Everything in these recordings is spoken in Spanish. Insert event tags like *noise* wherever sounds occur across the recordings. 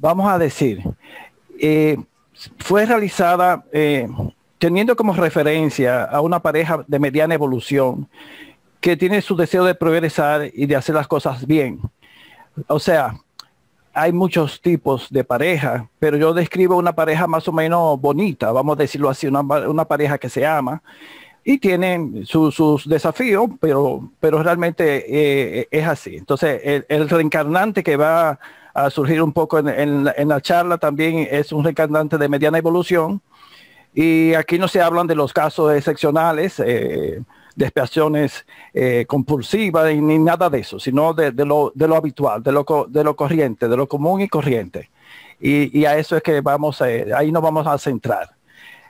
vamos a decir, eh, fue realizada eh, teniendo como referencia a una pareja de mediana evolución que tiene su deseo de progresar y de hacer las cosas bien. O sea, hay muchos tipos de pareja, pero yo describo una pareja más o menos bonita, vamos a decirlo así, una, pareja que se ama y tiene sus desafíos, pero, pero realmente eh, es así. Entonces, el reencarnante que va a surgir un poco en, la charla, también es un recandante de mediana evolución. Y aquí no se hablan de los casos excepcionales, eh, de expiaciones eh, compulsivas ni nada de eso, sino de, lo, habitual, de lo, de lo corriente, de lo común y corriente. Y, y a eso es que vamos, a, eh, ahí nos vamos a centrar.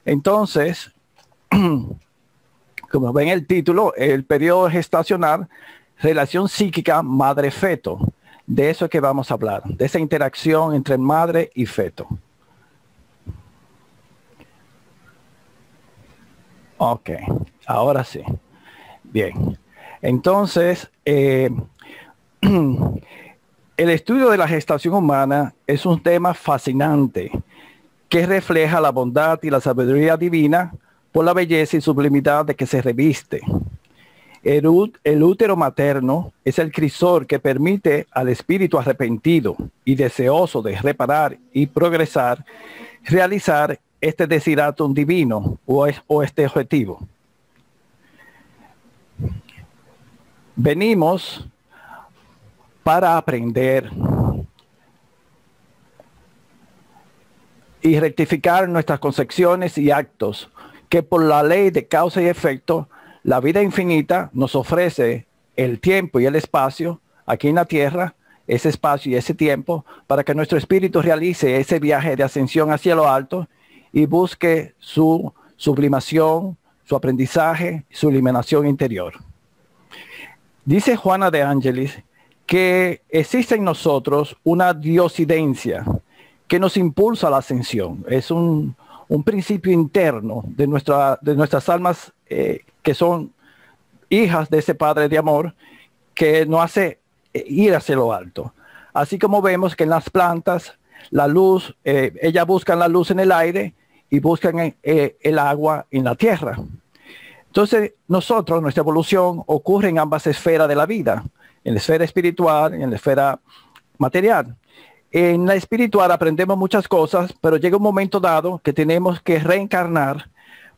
Entonces, *clears throat* como ven el título, el periodo gestacional, relación psíquica madre-feto. De eso es que vamos a hablar, de esa interacción entre madre y feto. Ok, ahora sí. Bien. Entonces, eh, *clears throat* el estudio de la gestación humana es un tema fascinante que refleja la bondad y la sabiduría divina por la belleza y sublimidad de que se reviste. El, útero materno es el crisor que permite al espíritu arrepentido y deseoso de reparar y progresar realizar este desirato divino o este objetivo. Venimos para aprender y rectificar nuestras concepciones y actos que por la ley de causa y efecto la vida infinita nos ofrece el tiempo y el espacio aquí en la tierra, ese espacio y ese tiempo, para que nuestro espíritu realice ese viaje de ascensión hacia lo alto y busque su sublimación, su aprendizaje, su eliminación interior. Dice Juana de Ángeles que existe en nosotros una diosidencia que nos impulsa a la ascensión. Es un, un principio interno de, nuestra, de nuestras almas eh, que son hijas de ese Padre de amor que no hace eh, ir hacia lo alto. Así como vemos que en las plantas la luz, eh, ellas buscan la luz en el aire y buscan el agua en la tierra. Entonces, nosotros, nuestra evolución ocurre en ambas esferas de la vida, en la esfera espiritual y en la esfera material. En la espiritual aprendemos muchas cosas, pero llega un momento dado que tenemos que reencarnar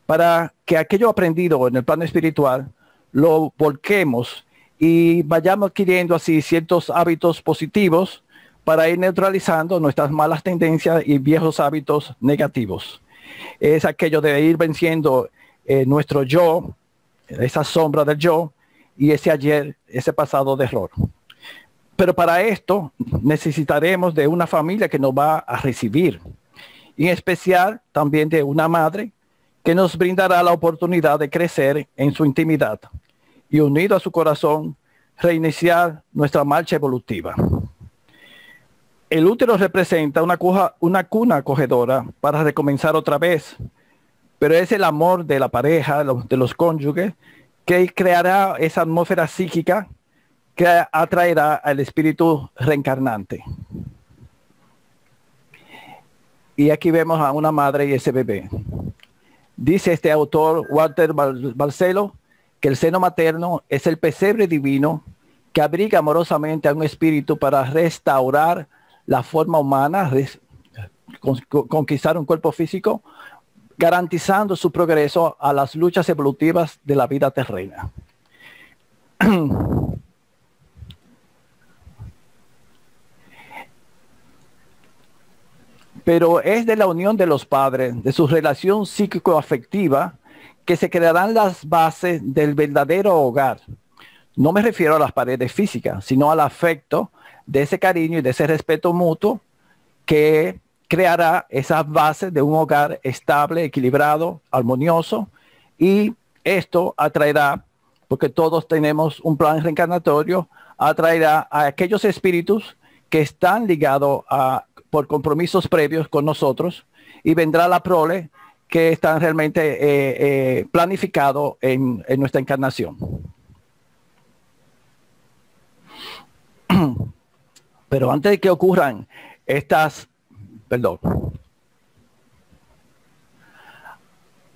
para que aquello aprendido en el plano espiritual lo volquemos y vayamos adquiriendo así ciertos hábitos positivos para ir neutralizando nuestras malas tendencias y viejos hábitos negativos. Es aquello de ir venciendo eh, nuestro yo, esa sombra del yo y ese ayer, ese pasado de error. Pero para esto necesitaremos de una familia que nos va a recibir, y en especial también de una madre que nos brindará la oportunidad de crecer en su intimidad y unido a su corazón, reiniciar nuestra marcha evolutiva. El útero representa una, una cuna acogedora para recomenzar otra vez, pero es el amor de la pareja, de los cónyuges, que creará esa atmósfera psíquica que atraerá al espíritu reencarnante. Y aquí vemos a una madre y ese bebé. Dice este autor, Walter Barcelo, que el seno materno es el pesebre divino que abriga amorosamente a un espíritu para restaurar la forma humana, conquistar un cuerpo físico, garantizando su progreso a las luchas evolutivas de la vida terrena. *clears throat* pero es de la unión de los padres, de su relación psíquico-afectiva, que se crearán las bases del verdadero hogar. No me refiero a las paredes físicas, sino al afecto de ese cariño y de ese respeto mutuo que creará esas bases de un hogar estable, equilibrado, armonioso y esto atraerá, porque todos tenemos un plan reencarnatorio, atraerá a aquellos espíritus que están ligados a por compromisos previos con nosotros y vendrá la prole que están realmente eh, eh, planificado en, nuestra encarnación. *clears throat* Pero antes de que ocurran estas, perdón,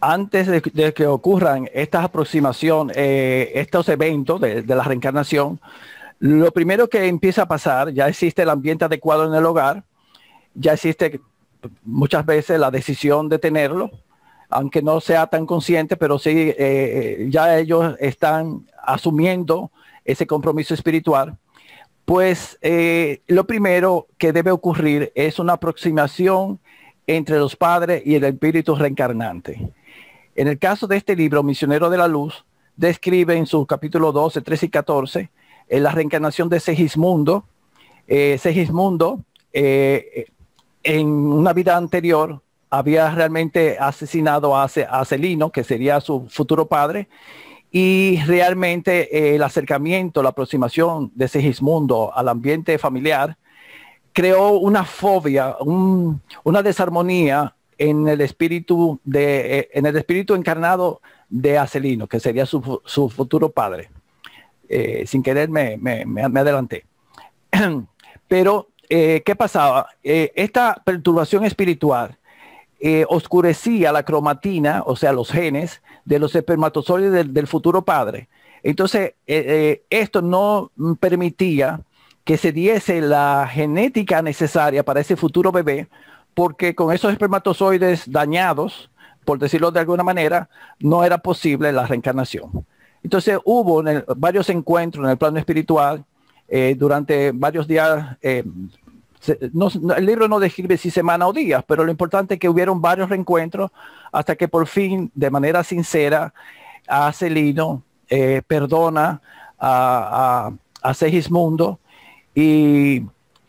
antes de, que ocurran estas aproximación eh, estos eventos de la reencarnación, lo primero que empieza a pasar, ya existe el ambiente adecuado en el hogar, ya existe muchas veces la decisión de tenerlo, aunque no sea tan consciente, pero sí eh, eh, ya ellos están asumiendo ese compromiso espiritual, pues eh, lo primero que debe ocurrir es una aproximación entre los padres y el espíritu reencarnante. En el caso de este libro, Misionero de la Luz, describe en sus capítulos 12, 13 y 14 la reencarnación de Segismundo. Segismundo en una vida anterior había realmente asesinado a, Celino, que sería su futuro padre, y realmente eh, el acercamiento, la aproximación de Segismundo al ambiente familiar creó una fobia, una desarmonía en el espíritu de, eh, en el espíritu encarnado de Acelino, que sería su, futuro padre. Eh, sin querer me, me adelanté. *clears throat* Pero eh, ¿qué pasaba? Eh, esta perturbación espiritual eh, oscurecía la cromatina, o sea, los genes de los espermatozoides del, futuro padre. Entonces, esto no permitía que se diese la genética necesaria para ese futuro bebé, porque con esos espermatozoides dañados, por decirlo de alguna manera, no era posible la reencarnación. Entonces hubo varios encuentros en el plano espiritual durante varios días, el libro no describe si semana o días, pero lo importante es que hubieron varios reencuentros hasta que por fin, de manera sincera, a Celino eh, perdona a, a, Segismundo y,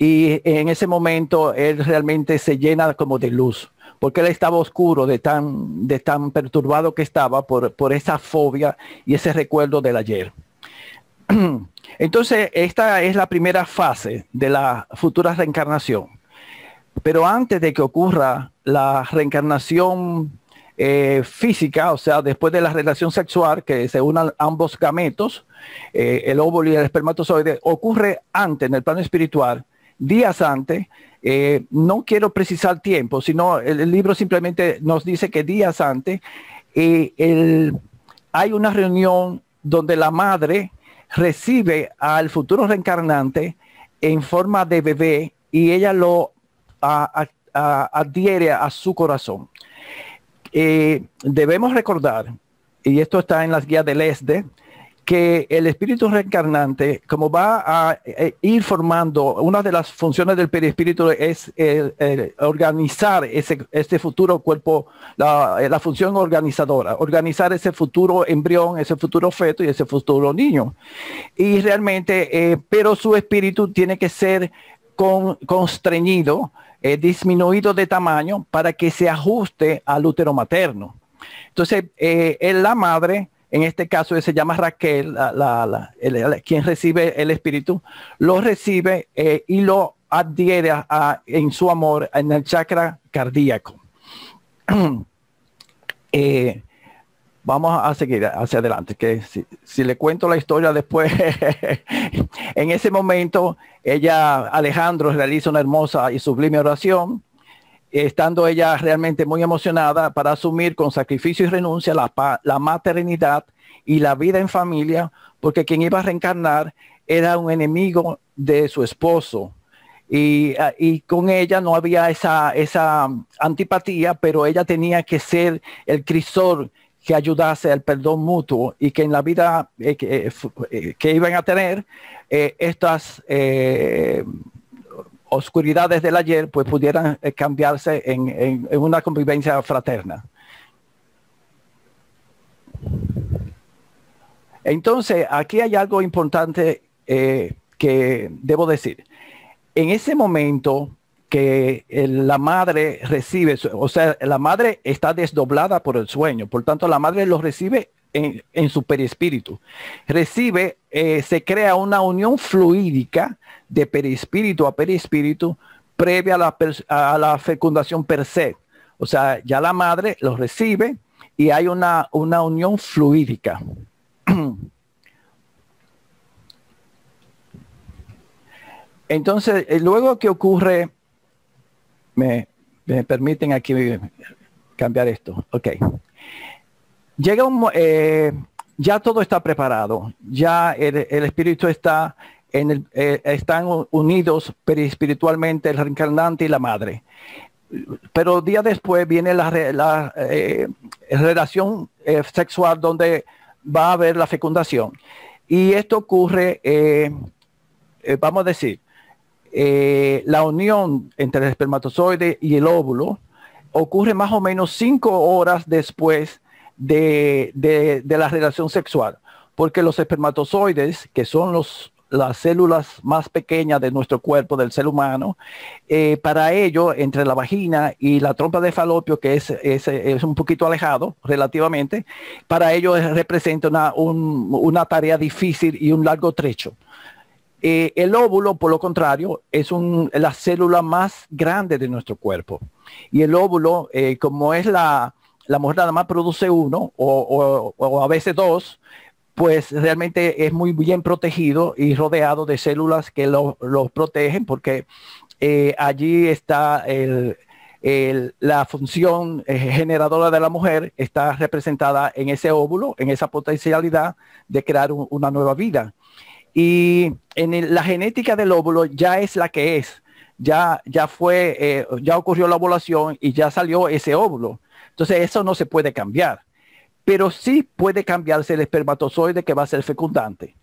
en ese momento él realmente se llena como de luz porque él estaba oscuro de tan, de tan perturbado que estaba por esa fobia y ese recuerdo del ayer. *clears throat* Entonces, esta es la primera fase de la futura reencarnación. Pero antes de que ocurra la reencarnación eh, física, o sea, después de la relación sexual que se unan ambos gametos, eh, el óvulo y el espermatozoide, ocurre antes en el plano espiritual, días antes. Eh, no quiero precisar tiempo, sino el, libro simplemente nos dice que días antes hay una reunión donde la madre recibe al futuro reencarnante en forma de bebé y ella lo adhiere a su corazón. Eh, debemos recordar, y esto está en las guías del Este, que el espíritu reencarnante, como va a eh, eh, ir formando, una de las funciones del perispíritu es eh, organizar ese, este futuro cuerpo, la, función organizadora, organizar ese futuro embrión, ese futuro feto y ese futuro niño. Y realmente, pero su espíritu tiene que ser con, constreñido, disminuido de tamaño para que se ajuste al útero materno. Entonces, eh, la madre en este caso se llama Raquel, la, quien recibe el espíritu, lo recibe eh, y lo adhiere a, en su amor en el chakra cardíaco. *clears throat* Eh, vamos a seguir hacia adelante, que si le cuento la historia después, *laughs* en ese momento ella, Alejandro, realiza una hermosa y sublime oración estando ella realmente muy emocionada para asumir con sacrificio y renuncia la, la maternidad y la vida en familia, porque quien iba a reencarnar era un enemigo de su esposo. Y, ah, con ella no había esa, esa um, antipatía, pero ella tenía que ser el crisor que ayudase al perdón mutuo y que en la vida eh, eh, eh, que, iban a tener estas oscuridades del ayer pues pudieran eh, cambiarse en, una convivencia fraterna. Entonces, aquí hay algo importante eh, que debo decir. En ese momento que eh, la madre recibe, o sea, la madre está desdoblada por el sueño, por tanto, la madre lo recibe en, en su perispíritu. Recibe, eh, se crea una unión fluídica de perispíritu a perispíritu previa a la, a la, fecundación per se. O sea, ya la madre lo recibe y hay una, una unión fluídica. *clears throat* Entonces, eh, luego que ocurre, me, me permiten aquí eh, cambiar esto. Ok llega un, eh, ya todo está preparado, ya el, espíritu está en el, eh, están unidos espiritualmente el reencarnante y la madre. Pero día después viene la, eh, relación sexual donde va a haber la fecundación. Y esto ocurre, vamos a decir, la unión entre el espermatozoide y el óvulo ocurre más o menos cinco horas después de, la relación sexual, porque los espermatozoides, que son los las células más pequeñas de nuestro cuerpo, del ser humano. Eh, para ello, entre la vagina y la trompa de falopio, que es, un poquito alejado relativamente, para ello representa una, tarea difícil y un largo trecho. Eh, el óvulo, por lo contrario, es la célula más grande de nuestro cuerpo. Y el óvulo, eh, como es la, la mujer nada más produce uno o, a veces dos, pues realmente es muy bien protegido y rodeado de células que los lo protegen porque eh, allí está la función eh, generadora de la mujer, está representada en ese óvulo, en esa potencialidad de crear una nueva vida. Y en la genética del óvulo ya es la que es, ya, ya fue, eh, ya ocurrió la ovulación y ya salió ese óvulo. Entonces, eso no se puede cambiar, pero sí puede cambiarse el espermatozoide que va a ser fecundante,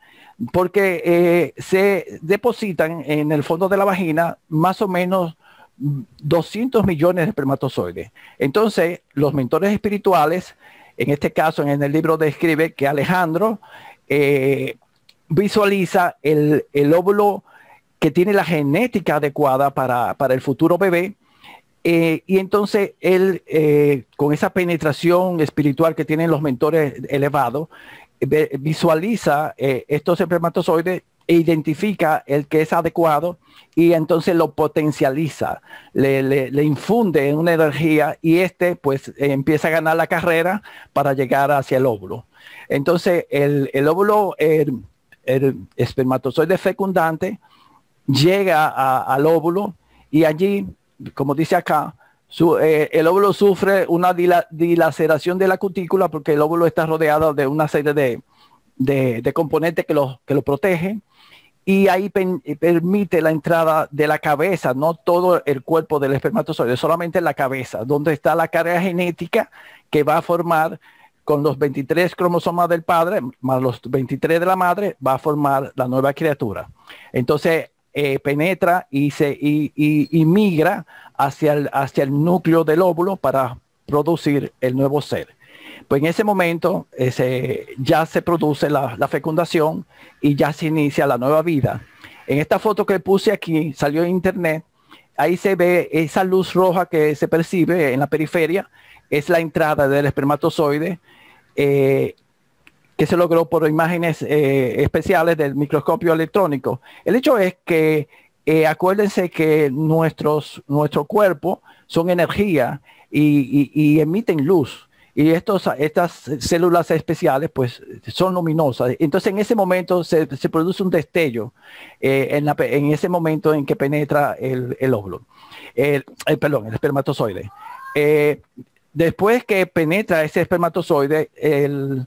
porque eh, se depositan en el fondo de la vagina más o menos 200 millones de espermatozoides. Entonces, los mentores espirituales, en este caso, en el libro describe que Alejandro eh, visualiza el, óvulo que tiene la genética adecuada para el futuro bebé eh, y entonces él, eh, con esa penetración espiritual que tienen los mentores elevados, visualiza eh, estos espermatozoides e identifica el que es adecuado y entonces lo potencializa, le, le, infunde una energía y este pues empieza a ganar la carrera para llegar hacia el óvulo. Entonces el, óvulo, el, espermatozoide fecundante llega al óvulo y allí como dice acá, eh, el óvulo sufre una dilaceración de la cutícula porque el óvulo está rodeado de una serie de, componentes que lo, protegen y ahí eh, permite la entrada de la cabeza, no todo el cuerpo del espermatozoide, solamente la cabeza, donde está la carga genética que va a formar con los 23 cromosomas del padre más los 23 de la madre, va a formar la nueva criatura. Entonces, eh, penetra y, se, y, y, migra hacia el, hacia el núcleo del óvulo para producir el nuevo ser. Pues en ese momento ya se produce la, fecundación y ya se inicia la nueva vida. En esta foto que puse aquí, salió en internet, ahí se ve esa luz roja que se percibe en la periferia, es la entrada del espermatozoide. Eh, que se logró por imágenes eh, especiales del microscopio electrónico. El hecho es que eh, acuérdense que nuestros, nuestro cuerpo son energía y, emiten luz y estos, estas células especiales pues son luminosas. Entonces en ese momento se, produce un destello eh, en, la, en, ese momento en que penetra el, el óvulo, el, perdón, el espermatozoide. Después que penetra ese espermatozoide, el,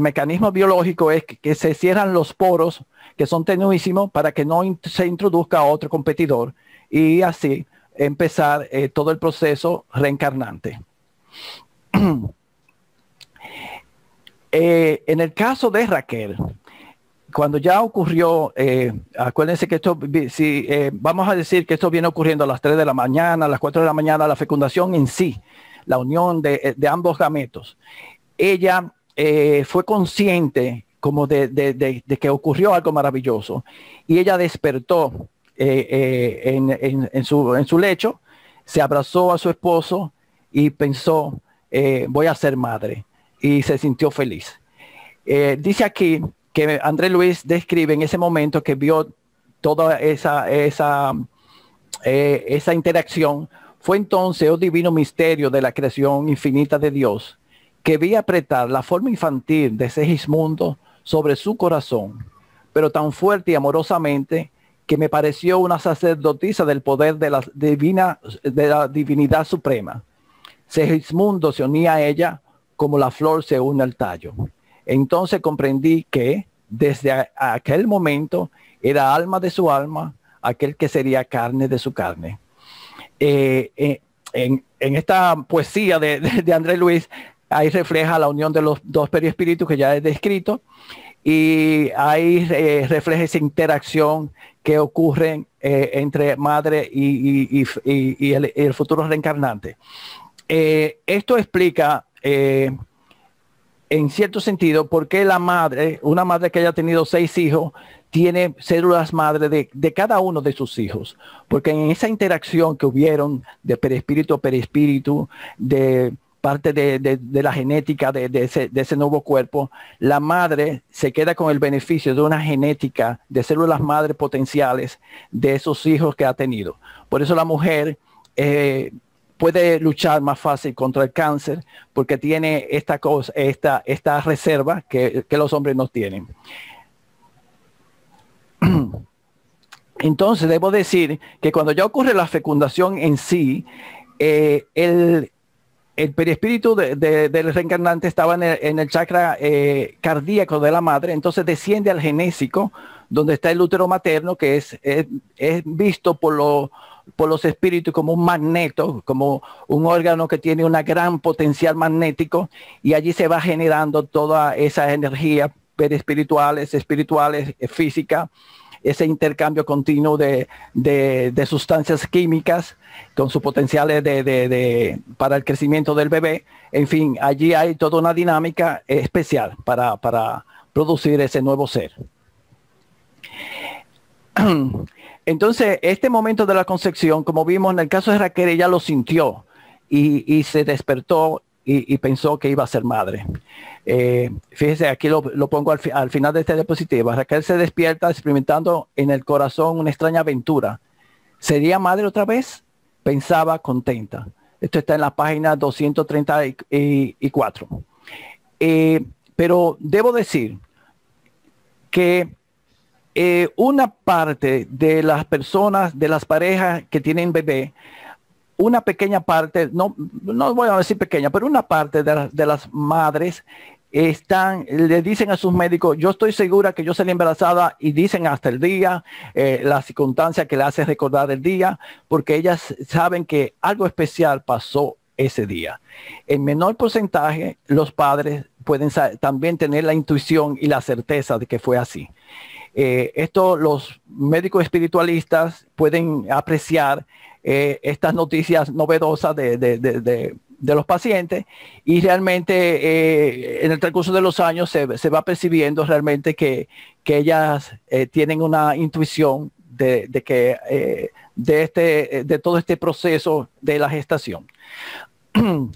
mecanismo biológico es que, se cierran los poros, que son tenuísimos, para que no se introduzca otro competidor y así empezar eh, todo el proceso reencarnante. *clears throat* Eh, en el caso de Raquel, cuando ya ocurrió, eh, acuérdense que esto, si, vamos a decir que esto viene ocurriendo a las 3 de la mañana, a las 4 de la mañana, la fecundación en sí la unión eh, de, ambos gametos. Ella eh, fue consciente como de, que ocurrió algo maravilloso y ella despertó eh, en, su, lecho, se abrazó a su esposo y pensó, voy a ser madre y se sintió feliz. dice aquí que Andrés Luis describe en ese momento que vio toda esa, esa, esa interacción fue entonces, oh divino misterio de la creación infinita de Dios, que vi apretar la forma infantil de Segismundo sobre su corazón, pero tan fuerte y amorosamente que me pareció una sacerdotisa del poder de la, divina, de la divinidad suprema. Segismundo se unía a ella como la flor se une al tallo. Entonces comprendí que desde aquel momento era alma de su alma, aquel que sería carne de su carne. Eh, eh, en, esta poesía de, Andrés Luis, ahí refleja la unión de los dos perispíritus que ya he descrito y ahí eh, refleja esa interacción que ocurre entre madre y, el, futuro reencarnante. esto explica en cierto sentido, porque la madre, una madre que haya tenido seis hijos, tiene células madre de, cada uno de sus hijos? Porque en esa interacción que hubieron de perespíritu a perespíritu, de parte de, la genética de, ese, nuevo cuerpo, la madre se queda con el beneficio de una genética de células madre potenciales de esos hijos que ha tenido. Por eso la mujer... Eh, puede luchar más fácil contra el cáncer porque tiene esta cosa, esta, esta reserva que, los hombres no tienen. *clears throat* Entonces, debo decir que cuando ya ocurre la fecundación en sí, eh, el, el perispíritu del reencarnante estaba en el, chakra eh, cardíaco de la madre, entonces desciende al genésico, donde está el útero materno, que es, es, visto por, los, por los espíritus como un magneto, como un órgano que tiene una gran potencial magnético y allí se va generando toda esa energía espirituales, espirituales, eh, física, ese intercambio continuo de, sustancias químicas con sus potenciales de, para el crecimiento del bebé. En fin, allí hay toda una dinámica especial para, para producir ese nuevo ser. *clears throat* Entonces, este momento de la concepción, como vimos en el caso de Raquel, ella lo sintió y, se despertó y, pensó que iba a ser madre. Eh, fíjese, aquí lo, pongo al, final de esta diapositiva. Raquel se despierta experimentando en el corazón una extraña aventura. ¿Sería madre otra vez? Pensaba contenta. Esto está en la página 234. Eh, pero debo decir que eh, una parte de las personas, de las parejas que tienen bebé, una pequeña parte, no, no voy a decir pequeña, pero una parte de, las madres están, le dicen a sus médicos, yo estoy segura que yo salí embarazada y dicen hasta el día, eh, la circunstancia que le hace recordar el día, porque ellas saben que algo especial pasó ese día. En menor porcentaje, los padres pueden también tener la intuición y la certeza de que fue así. Eh, esto los médicos espiritualistas pueden apreciar eh, estas noticias novedosas de, los pacientes y realmente eh, en el transcurso de los años se, va percibiendo realmente que, que ellas tienen una intuición de, que de este de todo este proceso de la gestación. *clears throat*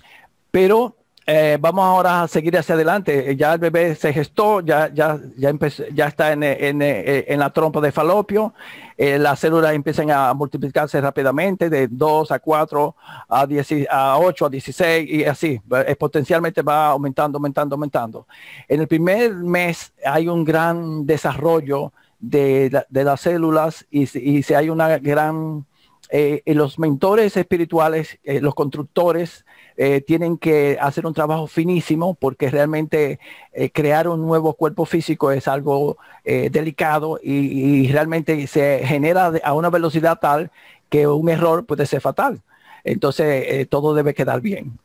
Pero eh, vamos ahora a seguir hacia adelante. Eh, ya el bebé se gestó, ya, ya, ya, ya está eh, en, la trompa de falopio. las células empiezan a multiplicarse rápidamente de 2 a 4, a, 10, a 8, a 16 y así. potencialmente va aumentando, aumentando, aumentando. En el primer mes hay un gran desarrollo de, las células y, y hay una gran eh, eh, los mentores espirituales, eh, los constructores, tienen que hacer un trabajo finísimo porque realmente crear un nuevo cuerpo físico es algo delicado y, realmente se genera a una velocidad tal que un error puede ser fatal. Entonces, todo debe quedar bien.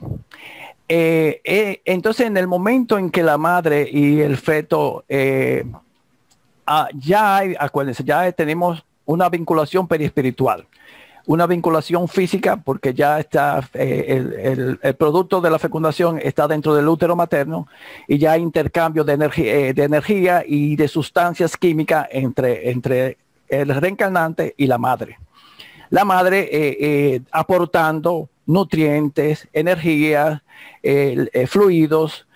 *clears throat* entonces, en el momento en que la madre y el feto, ah, ya hay, acuérdense, ya tenemos una vinculación perispiritual, una vinculación física, porque ya está eh, el, producto de la fecundación está dentro del útero materno y ya hay intercambio de, energía, eh, de energía y de sustancias químicas entre, entre el reencarnante y la madre. La madre eh, aportando nutrientes, energía, fluidos,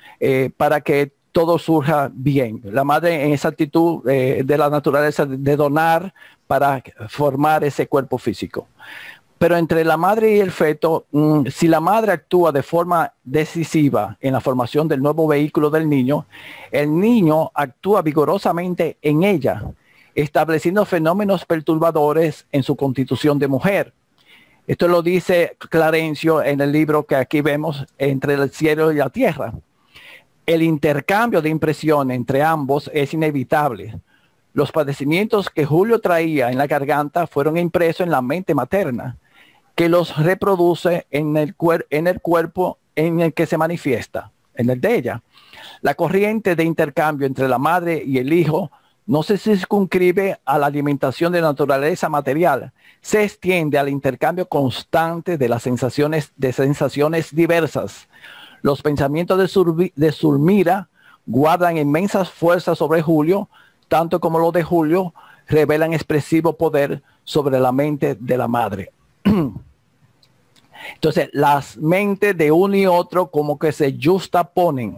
para que todo surja bien. La madre en esa actitud eh, de la naturaleza de donar para formar ese cuerpo físico. Pero entre la madre y el feto, mm, si la madre actúa de forma decisiva en la formación del nuevo vehículo del niño, el niño actúa vigorosamente en ella, estableciendo fenómenos perturbadores en su constitución de mujer. Esto lo dice Clarencio en el libro que aquí vemos, Entre el cielo y la tierra. El intercambio de impresión entre ambos es inevitable. Los padecimientos que Julio traía en la garganta fueron impresos en la mente materna, que los reproduce en el, cuerpo en el que se manifiesta, en el de ella. La corriente de intercambio entre la madre y el hijo no se circunscribe a la alimentación de naturaleza material, se extiende al intercambio constante de las sensaciones de sensaciones diversas los pensamientos de, Zulmira guardan inmensas fuerzas sobre Julio, tanto como los de Julio revelan expresivo poder sobre la mente de la madre. *clears throat* Entonces, las mentes de uno y otro como que se justaponen,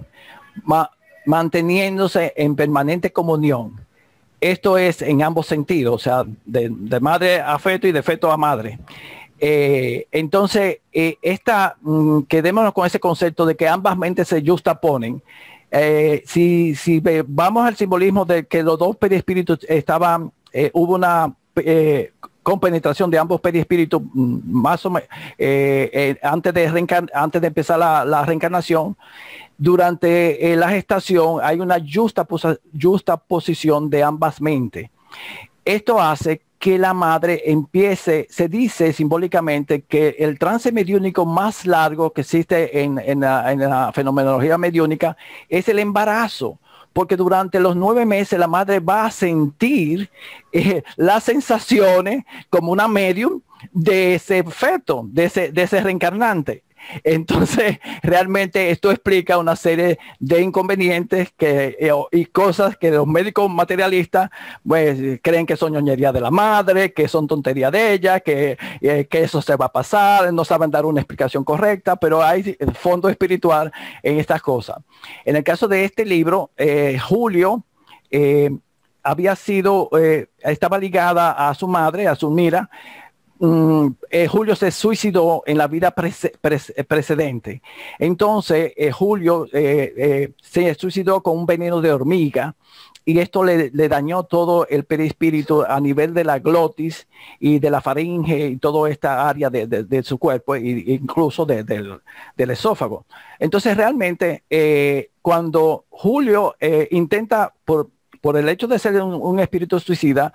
manteniéndose en permanente comunión. Esto es en ambos sentidos, o sea, de, de madre a feto y de feto a madre. Eh, entonces, eh, mm, quedémonos con ese concepto de que ambas mentes se justaponen. Eh, si, si vamos al simbolismo de que los dos perispíritus estaban, eh, hubo una compenetración de ambos perispíritus mm, más o menos antes, de antes de empezar la, reencarnación, durante la gestación hay una justa, justa posición de ambas mentes. Esto hace que la madre empiece, se dice simbólicamente que el trance mediúnico más largo que existe en, la, fenomenología mediúnica es el embarazo porque durante los nueve meses la madre va a sentir eh, las sensaciones como una medium de ese feto, de ese, de ese reencarnante. Entonces, *laughs* realmente esto explica una serie de inconvenientes que, eh, y cosas que los médicos materialistas pues, creen que son ñoñería de la madre, que son tontería de ella, eh, que, eso se va a pasar, no saben dar una explicación correcta, pero hay fondo espiritual en estas cosas. En el caso de este libro, eh, Julio... había sido, estaba ligada a su madre, a su mira, Mm, eh, Julio se suicidó en la vida eh, precedente. Entonces, eh, Julio se suicidó con un veneno de hormiga y esto le, dañó todo el perispíritu a nivel de la glotis y de la faringe y toda esta área de, su cuerpo, e incluso del, esófago. Entonces, realmente, cuando Julio intenta, por, el hecho de ser un espíritu suicida,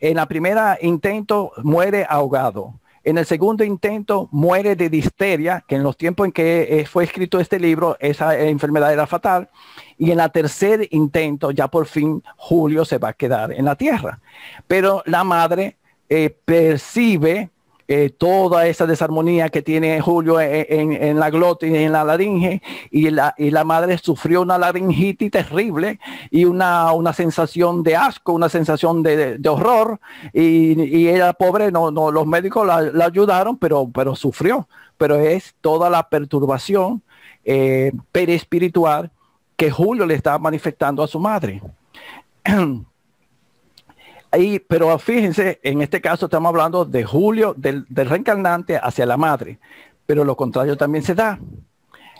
en la primera intento muere ahogado. En el segundo intento muere de disteria, que en los tiempos en que eh, fue escrito este libro, esa eh, enfermedad era fatal. Y en la tercer intento, ya por fin, Julio se va a quedar en la tierra. Pero la madre eh, percibe eh, toda esa desarmonía que tiene Julio en, la la en la laringe, y la, madre sufrió una laringitis terrible y una, una sensación de asco, una sensación de, horror, y, era ella pobre, no, los médicos la, ayudaron, pero, sufrió, pero es toda la perturbación eh, perespiritual que Julio le estaba manifestando a su madre. *clears throat* pero fíjense, en este caso estamos hablando de Julio, del, reencarnante hacia la madre, pero lo contrario también se da.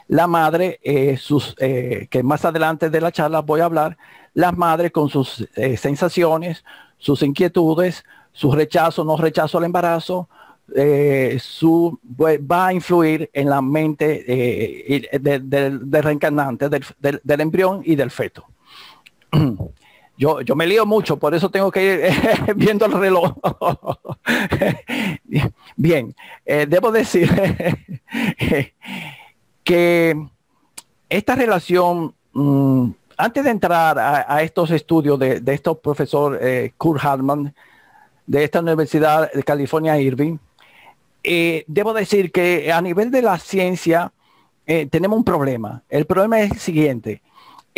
La madre, eh, eh, que más adelante de la charla voy a hablar, las madres con sus eh, sensaciones, sus inquietudes, su rechazo, no rechazo al embarazo, va a influir en la mente del reencarnante, del embrión y del feto. *clears throat* yo, yo me lío mucho, por eso tengo que ir *laughs* viendo el reloj. *laughs* Bien, eh, debo decir *laughs* que esta relación, mm, antes de entrar a, estos estudios de, de estos profesor eh, Kurt Hartman, de esta Universidad de California Irving, eh, debo decir que a nivel de la ciencia tenemos un problema. El problema es el siguiente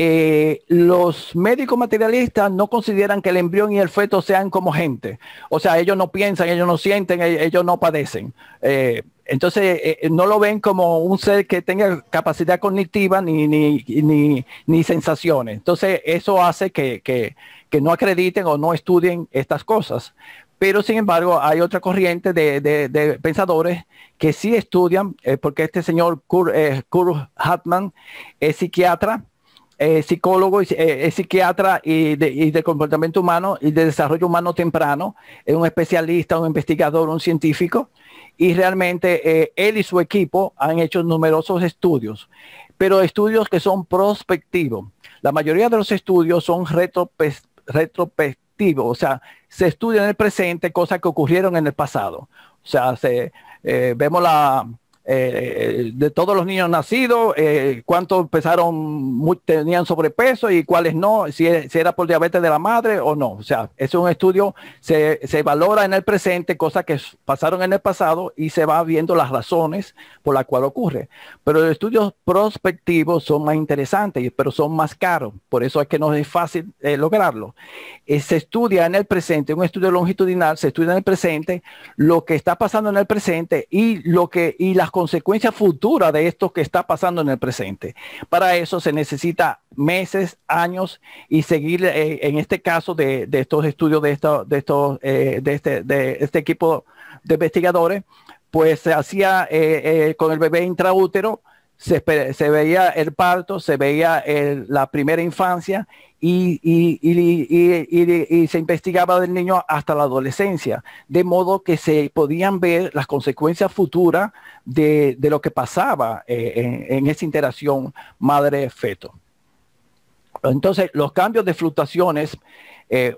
eh, los médicos materialistas no consideran que el embrión y el feto sean como gente. O sea, ellos no piensan, ellos no sienten, e-, ellos no padecen. Eh, entonces, eh, no lo ven como un ser que tenga capacidad cognitiva ni, ni, ni, sensaciones. Entonces, eso hace que, que, no acrediten o no estudien estas cosas pero sin embargo hay otra corriente de, pensadores que sí estudian, porque este señor Kurt, Hatman es psiquiatra eh, psicólogo, eh, es psiquiatra y de, comportamiento humano y de desarrollo humano temprano, es un especialista, un investigador, un científico, y realmente eh, él y su equipo han hecho numerosos estudios, pero estudios que son prospectivos. La mayoría de los estudios son retrospectivos, o sea, se estudian en el presente cosas que ocurrieron en el pasado. O sea, se, vemos la, eh, de todos los niños nacidos, eh, cuántos empezaron, tenían sobrepeso y cuáles no, e, si, era por diabetes de la madre o no. O sea, es un estudio, se, valora en el presente cosas que pasaron en el pasado y se va viendo las razones por las cuales ocurre. Pero los estudios prospectivos son más interesantes, pero son más caros. Por eso es que no es fácil eh, lograrlo. Eh, se estudia en el presente, un estudio longitudinal, se estudia en el presente lo que está pasando en el presente y lo que y las consecuencia consecuencias futuras de esto que está pasando en el presente. Para eso se necesita meses, años y seguir eh, en este caso de, estos estudios de, de, estos, eh, este, de, este, equipo de investigadores, pues se hacía eh, con el bebé intraútero se, veía el parto, se veía la primera infancia y, se investigaba del niño hasta la adolescencia, de modo que se podían ver las consecuencias futuras de, lo que pasaba eh, en, esa interacción madre-feto. Entonces, los cambios de fluctuaciones eh,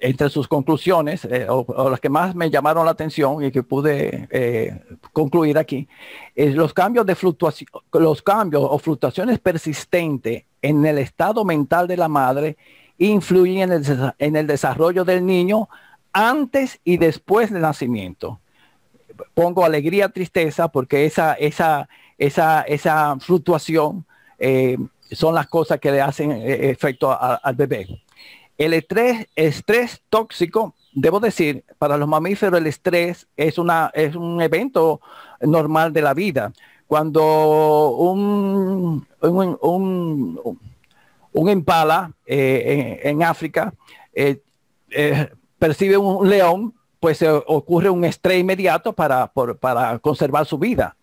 entre sus conclusiones, eh, o, las que más me llamaron la atención y que pude eh, concluir aquí, es los cambios de fluctuación, los cambios o fluctuaciones persistentes en el estado mental de la madre influyen en el, desarrollo del niño antes y después del nacimiento. Pongo alegría, tristeza, porque esa, esa, esa, fluctuación eh, son las cosas que le hacen efecto al bebé. El estrés, estrés tóxico, debo decir, para los mamíferos el estrés es, un evento normal de la vida. Cuando un, empala eh, en, África eh, eh, percibe un león, pues ocurre un estrés inmediato para conservar su vida.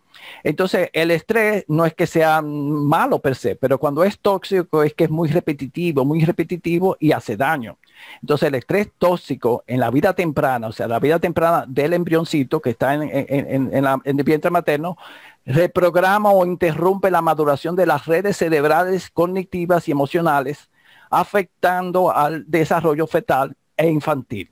Entonces, el estrés no es que sea malo per se, pero cuando es tóxico es que es muy repetitivo, muy repetitivo y hace daño. Entonces, el estrés tóxico en la vida temprana, o sea, la vida temprana del embrioncito que está en, en el vientre materno, reprograma o interrumpe la maduración de las redes cerebrales, cognitivas y emocionales, afectando al desarrollo fetal e infantil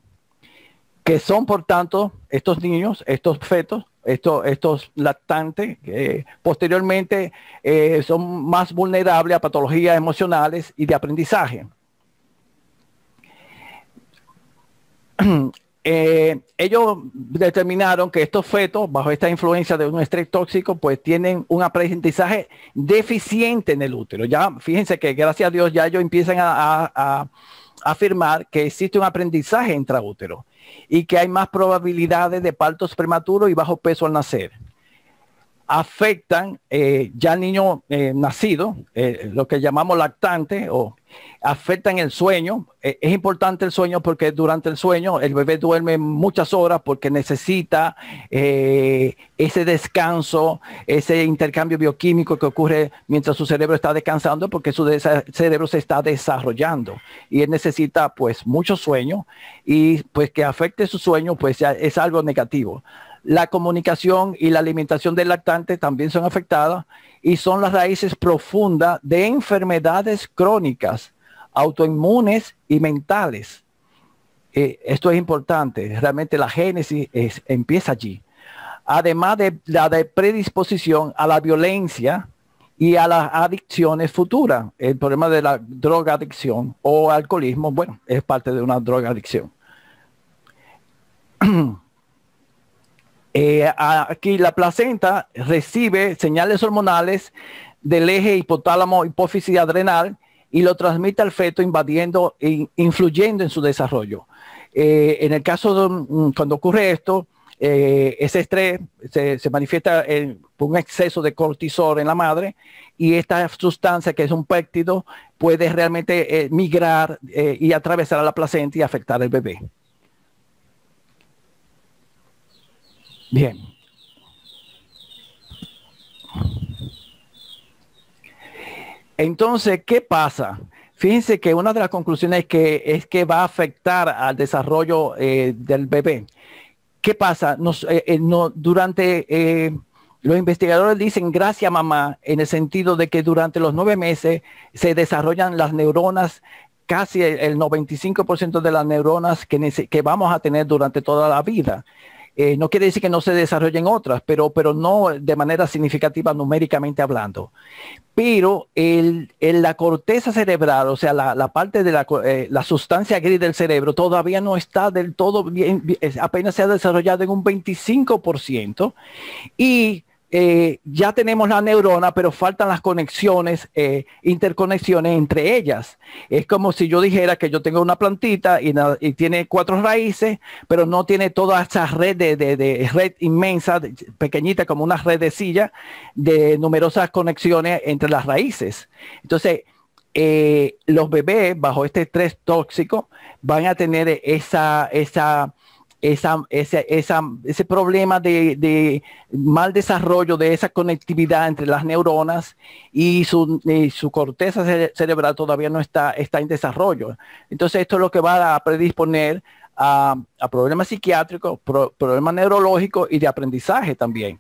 que son, por tanto, estos niños, estos fetos, estos, estos lactantes, que posteriormente eh, son más vulnerables a patologías emocionales y de aprendizaje. *clears throat* Eh, ellos determinaron que estos fetos, bajo esta influencia de un estrés tóxico, pues tienen un aprendizaje deficiente en el útero. Ya, fíjense que gracias a Dios ya ellos empiezan a afirmar que existe un aprendizaje intraútero y que hay más probabilidades de partos prematuros y bajo peso al nacer afectan eh, ya niño niño eh, nacido, eh, lo que llamamos lactante, o afectan el sueño. es importante el sueño porque durante el sueño el bebé duerme muchas horas porque necesita ese descanso, ese intercambio bioquímico que ocurre mientras su cerebro está descansando porque su cerebro se está desarrollando y él necesita pues mucho sueño y pues que afecte su sueño pues ya es algo negativo la comunicación y la alimentación del lactante también son afectadas y son las raíces profundas de enfermedades crónicas, autoinmunes y mentales. Eh, esto es importante, realmente la génesis empieza allí. Además de la predisposición a la violencia y a las adicciones futuras, el problema de la droga adicción o alcoholismo, bueno, es parte de una droga adicción. *clears throat* Eh, aquí la placenta recibe señales hormonales del eje hipotálamo hipófisis adrenal y lo transmite al feto invadiendo e influyendo en su desarrollo. Eh, en el caso de cuando ocurre esto, eh, ese estrés se, manifiesta en, un exceso de cortisol en la madre y esta sustancia que es un péptido puede realmente migrar y atravesar a la placenta y afectar al bebé. Bien. Entonces, ¿qué pasa? Fíjense que una de las conclusiones que es que va a afectar al desarrollo eh, del bebé. ¿Qué pasa? Eh, eh, no, durante los investigadores dicen gracias mamá en el sentido de que durante los nueve meses se desarrollan las neuronas, casi el, 95% de las neuronas que, que vamos a tener durante toda la vida. Eh, no quiere decir que no se desarrollen otras, pero, pero no de manera significativa numéricamente hablando. Pero el, la corteza cerebral, o sea, la, parte de la, eh, la, sustancia gris del cerebro todavía no está del todo bien, apenas se ha desarrollado en un 25%. Y eh, ya tenemos la neurona, pero faltan las conexiones, eh, interconexiones entre ellas. Es como si yo dijera que yo tengo una plantita y, tiene cuatro raíces, pero no tiene toda esa red de, red inmensa, pequeñita, como una red de silla, de numerosas conexiones entre las raíces. Entonces, eh, los bebés bajo este estrés tóxico van a tener esa, esa ese problema de, mal desarrollo de esa conectividad entre las neuronas y su, corteza cerebral todavía no está, en desarrollo. Entonces esto es lo que va a predisponer a, problemas psiquiátricos, problemas neurológicos y de aprendizaje también,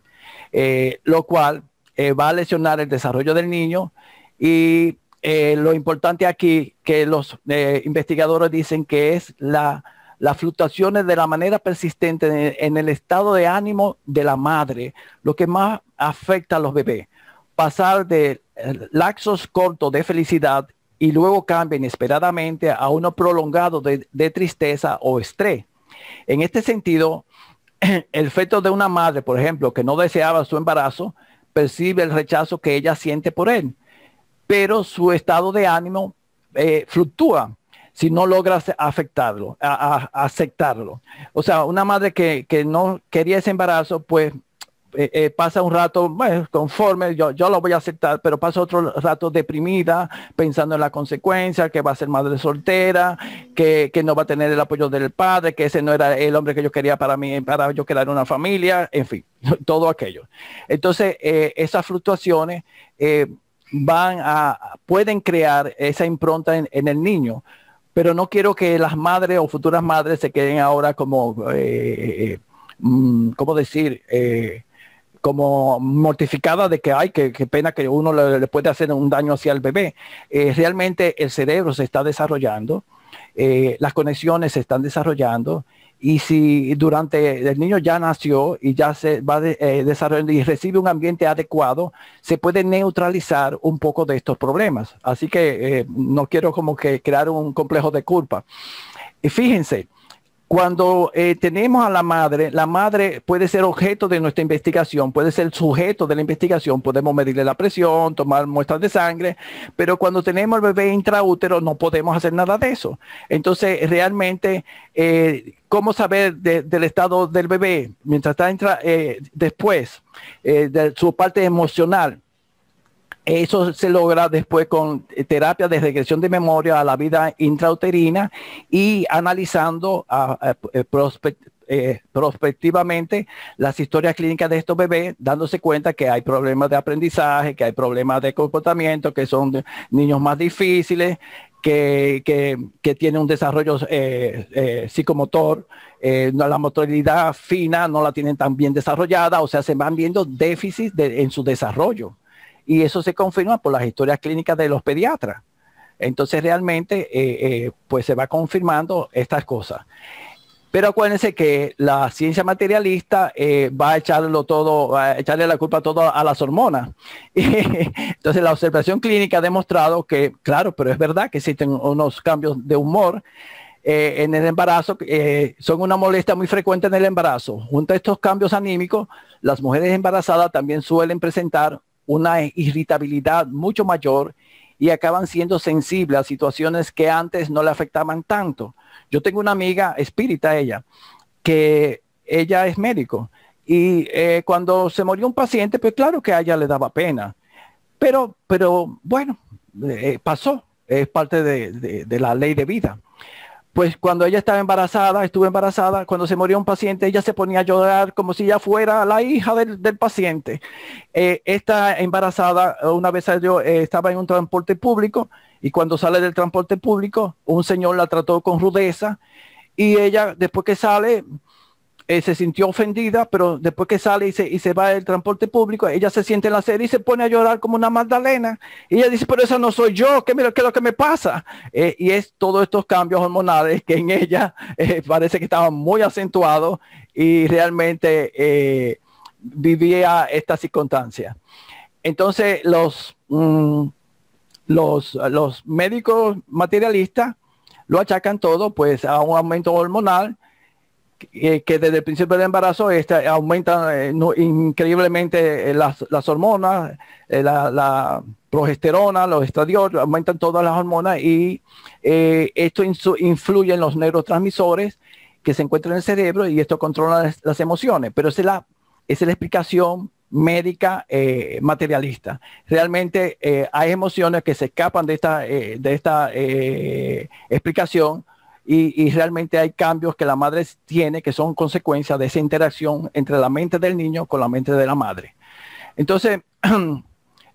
eh, lo cual eh, va a lesionar el desarrollo del niño y eh, lo importante aquí que los investigadores dicen que es la las fluctuaciones de la manera persistente en el estado de ánimo de la madre, lo que más afecta a los bebés. Pasar de eh, laxos cortos de felicidad y luego cambia inesperadamente a uno prolongado de, tristeza o estrés. En este sentido, *clears throat* el feto de una madre, por ejemplo, que no deseaba su embarazo, percibe el rechazo que ella siente por él, pero su estado de ánimo eh, fluctúa si no logras afectarlo, a, aceptarlo. O sea, una madre que, no quería ese embarazo, pues eh, eh, pasa un rato conforme, yo, yo lo voy a aceptar, pero pasa otro rato deprimida, pensando en las consecuencias, que va a ser madre soltera, que, no va a tener el apoyo del padre, que ese no era el hombre que yo quería para mí, para yo crear una familia, en fin, *laughs* todo aquello. Entonces, eh, esas fluctuaciones van a, pueden crear esa impronta en el niño pero no quiero que las madres o futuras madres se queden ahora como, eh, mm, ¿cómo decir? Eh, como mortificadas de que hay qué pena que uno le, puede hacer un daño hacia el bebé. Eh, realmente el cerebro se está desarrollando, las conexiones se están desarrollando y si durante el niño ya nació y ya se va eh, desarrollando y recibe un ambiente adecuado, se puede neutralizar un poco de estos problemas. Así que eh, no quiero como que crear un complejo de culpa. Y fíjense, cuando eh, tenemos a la madre, la madre puede ser objeto de nuestra investigación, puede ser sujeto de la investigación, podemos medirle la presión, tomar muestras de sangre, pero cuando tenemos al bebé intraútero no podemos hacer nada de eso. Entonces, realmente, eh, ¿cómo saber del estado del bebé mientras está intra, eh, después, de su parte emocional? Eso se logra después con eh, terapia de regresión de memoria a la vida intrauterina y analizando ah, eh, eh, prospectivamente las historias clínicas de estos bebés, dándose cuenta que hay problemas de aprendizaje, que hay problemas de comportamiento, que son niños más difíciles, que, tienen un desarrollo psicomotor, la motoridad fina no la tienen tan bien desarrollada, o sea, se van viendo déficits en su desarrollo y eso se confirma por las historias clínicas de los pediatras. Entonces realmente eh, eh, pues se va confirmando estas cosas. Pero acuérdense que la ciencia materialista eh, va a echarlo todo, a echarle la culpa todo a las hormonas. *laughs* Entonces la observación clínica ha demostrado que, claro, pero es verdad que existen unos cambios de humor en el embarazo, que son una molestia muy frecuente en el embarazo. Junto a estos cambios anímicos, las mujeres embarazadas también suelen presentar una irritabilidad mucho mayor y acaban siendo sensibles a situaciones que antes no le afectaban tanto. Yo tengo una amiga espírita, ella, que ella es médico y eh, cuando se murió un paciente, pues claro que a ella le daba pena, pero, pero bueno, eh, pasó, es parte de la ley de vida pues cuando ella estaba embarazada, estuvo embarazada, cuando se murió un paciente, ella se ponía a llorar como si ya fuera la hija del, paciente. Eh, esta embarazada, una vez yo eh, estaba en un transporte público y cuando sale del transporte público, un señor la trató con rudeza y ella, después que sale, eh, se sintió ofendida, pero después que sale y se, va del transporte público, ella se siente en la sede y se pone a llorar como una Magdalena. Y ella dice, pero esa no soy yo, ¿qué, mira, qué es lo que me pasa? Eh, y es todos estos cambios hormonales que en ella eh, parece que estaban muy acentuados y realmente vivía esta circunstancia. Entonces, los, mm, los, los médicos materialistas lo achacan todo pues a un aumento hormonal eh, que, desde el principio del embarazo este, aumentan eh, increíblemente eh, las, hormonas, la, progesterona, los estadios, aumentan todas las hormonas y esto influye en los neurotransmisores que se encuentran en el cerebro y esto controla las, emociones. Pero esa es la, explicación médica materialista. Realmente hay emociones que se escapan de de esta explicación y, realmente hay cambios que la madre tiene que son consecuencia de esa interacción entre la mente del niño con la mente de la madre. Entonces, *clears throat*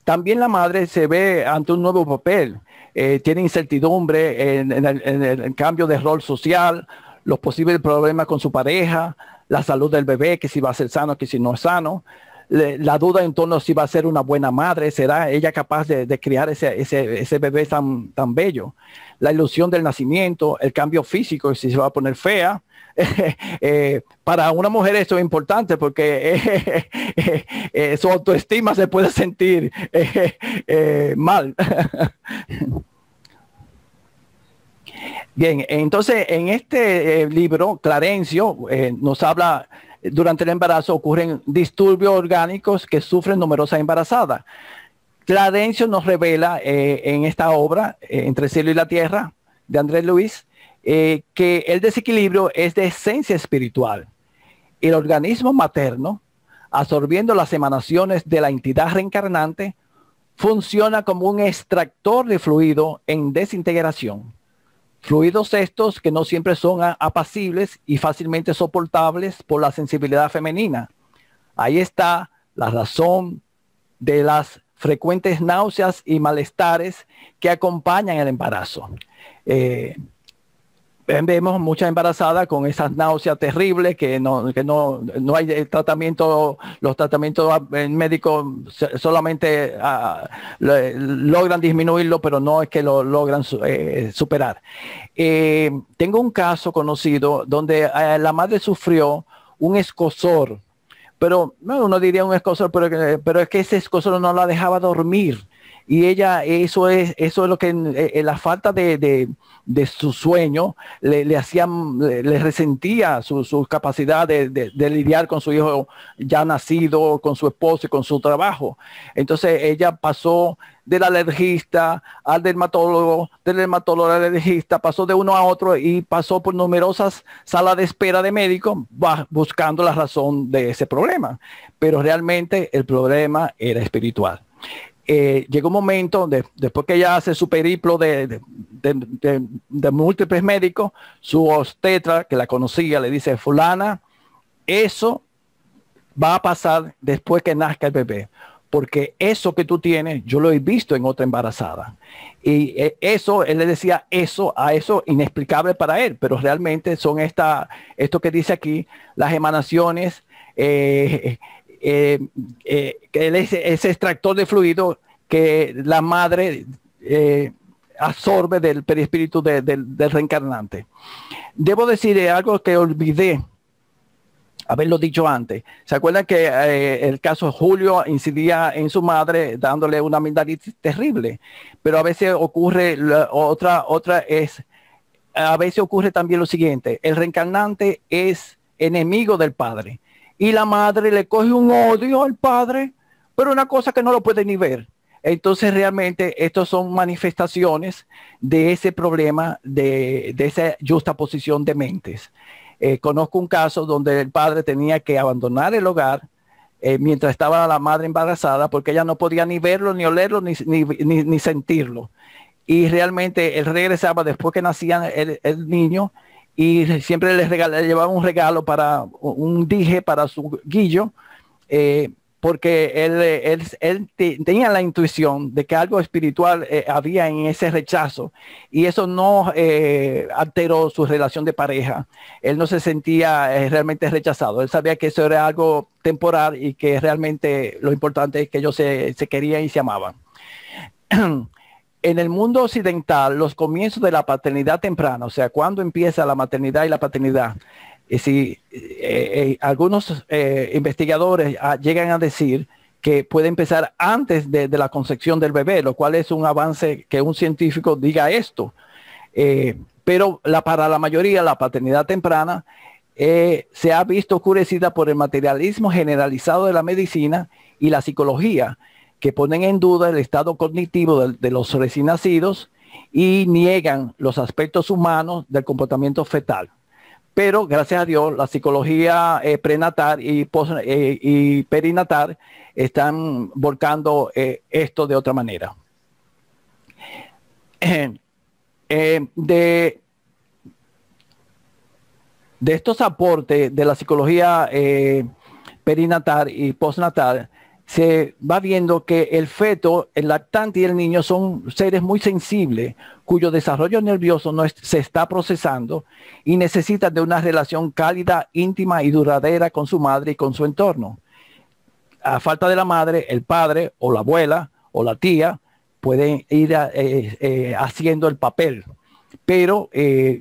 también la madre se ve ante un nuevo papel, eh, tiene incertidumbre en, en el cambio de rol social, los posibles problemas con su pareja, la salud del bebé, que si va a ser sano, que si no es sano, la duda en torno a si va a ser una buena madre, será ella capaz de, criar ese, ese, bebé tan, tan bello, la ilusión del nacimiento, el cambio físico, si se va a poner fea. *laughs* Eh, para una mujer eso es importante porque *laughs* eh, eh, su autoestima se puede sentir mal. *laughs* Bien, entonces en este libro, Clarencio nos habla durante el embarazo ocurren disturbios orgánicos que sufren numerosas embarazadas. Cladencio nos revela eh, en esta obra, eh, Entre el cielo y la tierra, de Andrés Luis, eh, que el desequilibrio es de esencia espiritual. El organismo materno, absorbiendo las emanaciones de la entidad reencarnante, funciona como un extractor de fluido en desintegración Fluidos estos que no siempre son apacibles y fácilmente soportables por la sensibilidad femenina. Ahí está la razón de las frecuentes náuseas y malestares que acompañan el embarazo. Eh, vemos muchas embarazadas con esas náuseas terribles que no, hay eh, tratamiento, los tratamientos ah, médicos solamente ah, logran disminuirlo, pero no es que lo logran eh, superar. Eh, tengo un caso conocido donde la madre sufrió un escosor, pero uno diría un escosor, pero, pero es que ese escosor no la dejaba dormir y ella eso es eso es lo que en, eh, eh, la falta de, de, su sueño le, hacían le, resentía su, capacidad de, de, lidiar con su hijo ya nacido con su esposo y con su trabajo entonces ella pasó del alergista al dermatólogo del dermatólogo al alergista pasó de uno a otro y pasó por numerosas salas de espera de médicos buscando la razón de ese problema pero realmente el problema era espiritual eh, llegó un momento donde después que ella hace su periplo de, múltiples médicos, su obstetra que la conocía le dice, fulana, eso va a pasar después que nazca el bebé, porque eso que tú tienes, yo lo he visto en otra embarazada. Y eh, eso, él le decía eso a eso inexplicable para él, pero realmente son esta, esto que dice aquí, las emanaciones eh, eh, eh, ese, extractor de fluido que la madre eh, absorbe del perispíritu del reencarnante. Debo decir algo que olvidé haberlo dicho antes. ¿Se acuerdan que eh, el caso Julio incidía en su madre dándole una amigdalitis terrible? Pero a veces ocurre otra, otra es, a veces ocurre también lo siguiente, el reencarnante es enemigo del padre y la madre le coge un odio al padre, pero una cosa que no lo puede ni ver. Entonces realmente estos son manifestaciones de ese problema, de, esa justa posición de mentes. Eh, conozco un caso donde el padre tenía que abandonar el hogar eh, mientras estaba la madre embarazada porque ella no podía ni verlo, ni olerlo, ni, sentirlo. Y realmente él regresaba después que nacía el, el niño y siempre le regalaba, llevaba un regalo para un dije para su guillo, eh, porque él, eh, tenía la intuición de que algo espiritual eh, había en ese rechazo y eso no alteró su relación de pareja. Él no se sentía realmente rechazado, él sabía que eso era algo temporal y que realmente lo importante es que ellos se, se querían y se amaban. *clears throat* en el mundo occidental, los comienzos de la paternidad temprana, o sea, cuando empieza la maternidad y la paternidad, si eh, eh, algunos eh, investigadores ah, llegan a decir que puede empezar antes de, la concepción del bebé, lo cual es un avance que un científico diga esto. pero para la mayoría, la paternidad temprana se ha visto oscurecida por el materialismo generalizado de la medicina y la psicología, que ponen en duda el estado cognitivo de, los recién nacidos y niegan los aspectos humanos del comportamiento fetal. Pero gracias a Dios, la psicología eh, prenatal eh, y, perinatal están volcando eh, esto de otra manera. *clears throat* de, de estos aportes de la psicología perinatal y postnatal, se va viendo que el feto, el lactante y el niño son seres muy sensibles, cuyo desarrollo nervioso no se está procesando y necesitan de una relación cálida, íntima y duradera con su madre y con su entorno. A falta de la madre, el padre o la abuela o la tía pueden ir eh, eh, eh, haciendo el papel. Pero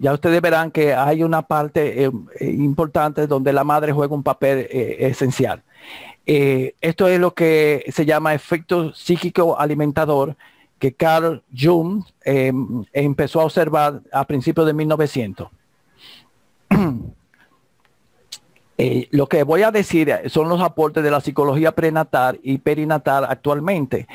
ya ustedes verán que hay una parte importante donde la madre juega un papel esencial. Eh, esto es lo que se llama efecto psíquico alimentador que Carl Jung em, empezó a observar a principios de 1900. *clears throat* Eh, lo que voy a decir son los aportes de la psicología prenatal y perinatal actualmente.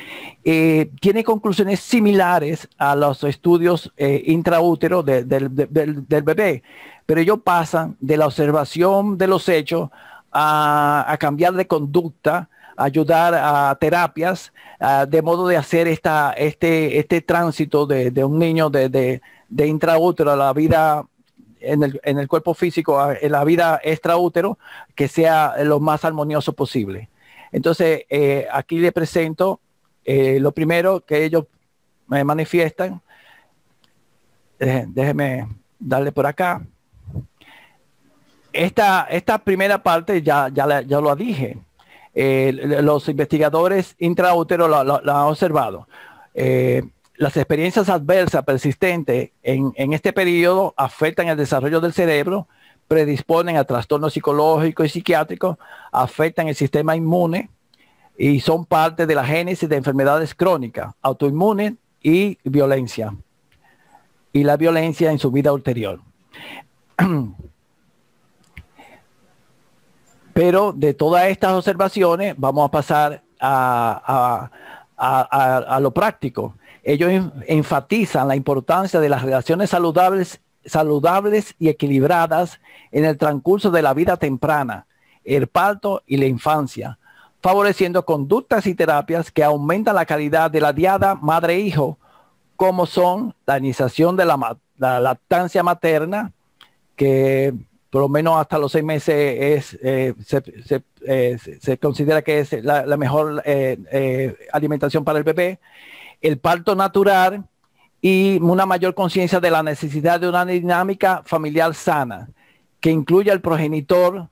Eh, tiene conclusiones similares a los estudios intraúteros del, bebé, pero ellos pasan de la observación de los hechos a, cambiar de conducta, ayudar a terapias de modo de hacer esta, este, este tránsito de, un niño de, de, intraútero a la vida en el, en el cuerpo físico, en la vida extraútero, que sea lo más armonioso posible. Entonces, eh, aquí le presento eh, lo primero que ellos me manifiestan. Eh, déjeme darle por acá esta, primera parte ya, ya, lo dije. Eh, los investigadores intraúteros la, han observado. Eh, las experiencias adversas persistentes en, este periodo afectan el desarrollo del cerebro, predisponen a trastornos psicológicos y psiquiátricos, afectan el sistema inmune y son parte de la génesis de enfermedades crónicas, autoinmunes y violencia. Y la violencia en su vida ulterior. *clears throat* Pero de todas estas observaciones vamos a pasar a, lo práctico. Ellos enfatizan la importancia de las relaciones saludables, saludables y equilibradas en el transcurso de la vida temprana, el parto y la infancia, favoreciendo conductas y terapias que aumentan la calidad de la diada madre-hijo, como son la iniciación de la, la lactancia materna, que por lo menos hasta los seis meses es, eh, eh, se, considera que es la, mejor eh, alimentación para el bebé, el parto natural y una mayor conciencia de la necesidad de una dinámica familiar sana que incluya al progenitor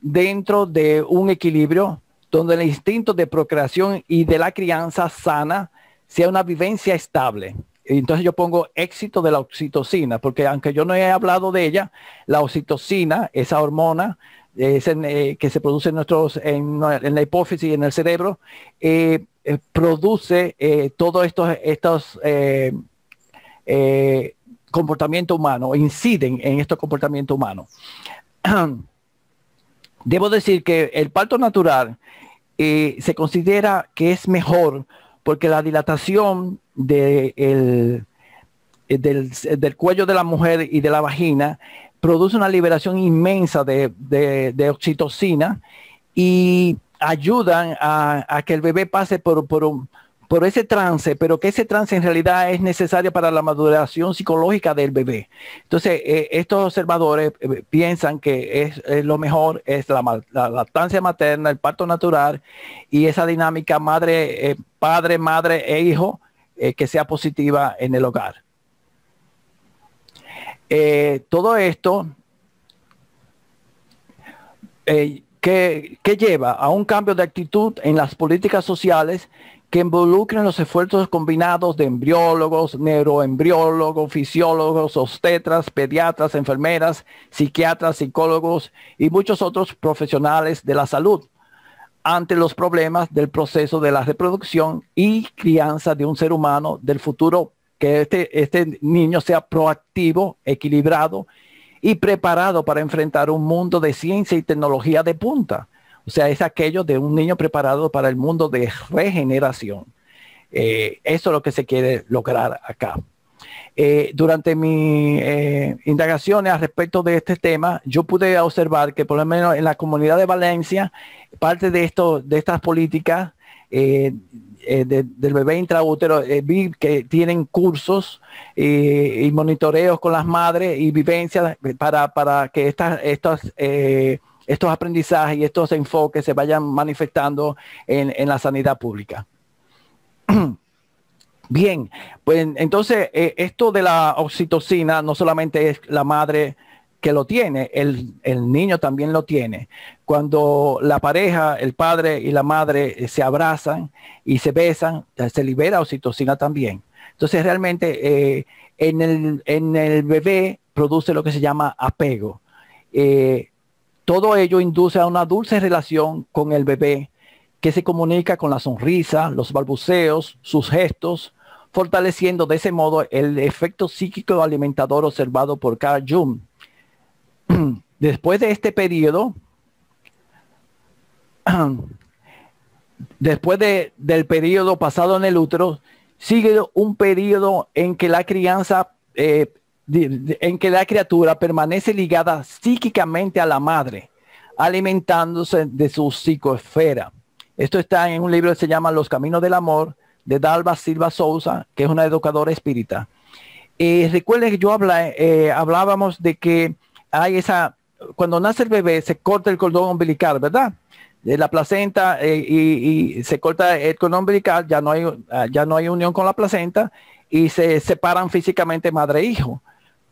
dentro de un equilibrio donde el instinto de procreación y de la crianza sana sea una vivencia estable. Entonces yo pongo éxito de la oxitocina, porque aunque yo no he hablado de ella, la oxitocina, esa hormona eh, que se produce en, en, la hipófisis y en el cerebro, eh, eh, produce todos estos, estos comportamientos humanos, inciden en estos comportamientos humanos. *clears throat* Debo decir que el parto natural se considera que es mejor porque la dilatación eh, del, cuello de la mujer y de la vagina produce una liberación inmensa de, oxitocina y ayudan a, que el bebé pase por, por, ese trance, pero que ese trance en realidad es necesario para la maduración psicológica del bebé. Entonces, eh, estos observadores eh, piensan que es, lo mejor, es la, lactancia materna, el parto natural y esa dinámica madre, padre, madre e hijo eh, que sea positiva en el hogar. Eh, todo esto, que, eh, que lleva a un cambio de actitud en las políticas sociales que involucren los esfuerzos combinados de embriólogos, neuroembriólogos, fisiólogos, obstetras, pediatras, enfermeras, psiquiatras, psicólogos y muchos otros profesionales de la salud ante los problemas del proceso de la reproducción y crianza de un ser humano del futuro, que este, este niño sea proactivo, equilibrado y preparado para enfrentar un mundo de ciencia y tecnología de punta. O sea, es aquello de un niño preparado para el mundo de regeneración. Eh, eso es lo que se quiere lograr acá. Eh, durante mis eh, indagaciones al respecto de este tema, yo pude observar que por lo menos en la comunidad de Valencia, parte de, esto, de estas políticas eh, del bebé intraútero, vi que tienen cursos y monitoreos con las madres y vivencias para, que estas, estos aprendizajes y estos enfoques se vayan manifestando en, en la sanidad pública. *clears throat* Bien, pues entonces eh, esto de la oxitocina no solamente es la madre que lo tiene, el, niño también lo tiene. Cuando la pareja, el padre y la madre eh, se abrazan y se besan, eh, se libera oxitocina también. Entonces realmente en, el, bebé produce lo que se llama apego. todo ello induce a una dulce relación con el bebé que se comunica con la sonrisa, los balbuceos, sus gestos, fortaleciendo de ese modo el efecto psíquico alimentador observado por Carl Jung. *clears throat* Después de este periodo, *clears throat* después del periodo pasado en el útero, sigue un periodo en que la crianza, eh, en que la criatura permanece ligada psíquicamente a la madre, alimentándose de su psicoesfera. Esto está en un libro que se llama Los Caminos del Amor, de Dalva Silva Sousa, que es una educadora espírita. y eh, recuerden que yo habla, eh, hablábamos de que hay esa, cuando nace el bebé se corta el cordón umbilical, ¿verdad? De la placenta eh, y, se corta el cordón umbilical, ya no hay, ah, ya no hay unión con la placenta y se separan físicamente madre e hijo.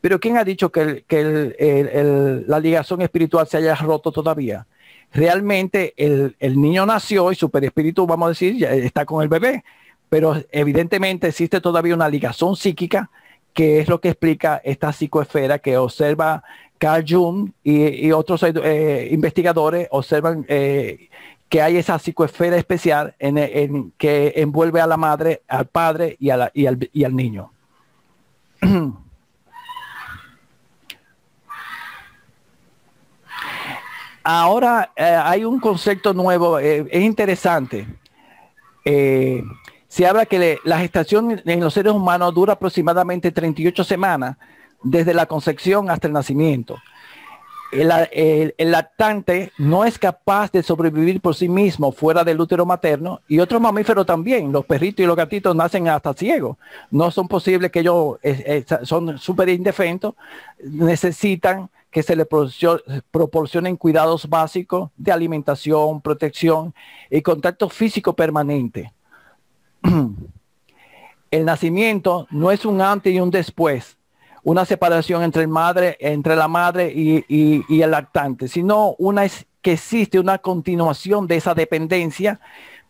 Pero ¿quién ha dicho que, la ligación espiritual se haya roto todavía? Realmente el, niño nació y su espíritu, vamos a decir, ya está con el bebé pero evidentemente existe todavía una ligación psíquica que es lo que explica esta psicoesfera que observa Carl Jung y, otros eh, investigadores observan eh, que hay esa psicoesfera especial en, que envuelve a la madre, al padre y, al, niño. *clears throat* Ahora eh, hay un concepto nuevo, es interesante se habla que la gestación en los seres humanos dura aproximadamente 38 semanas desde la concepción hasta el nacimiento. El, lactante no es capaz de sobrevivir por sí mismo fuera del útero materno y otros mamíferos también, los perritos y los gatitos nacen hasta ciegos, no son posibles que ellos eh, eh, son súper indefensos, necesitan que se les proporcionen cuidados básicos de alimentación, protección y contacto físico permanente. *clears throat* El nacimiento no es un antes y un después, una separación entre, el madre, entre la madre y, el lactante, sino una es, que existe una continuación de esa dependencia,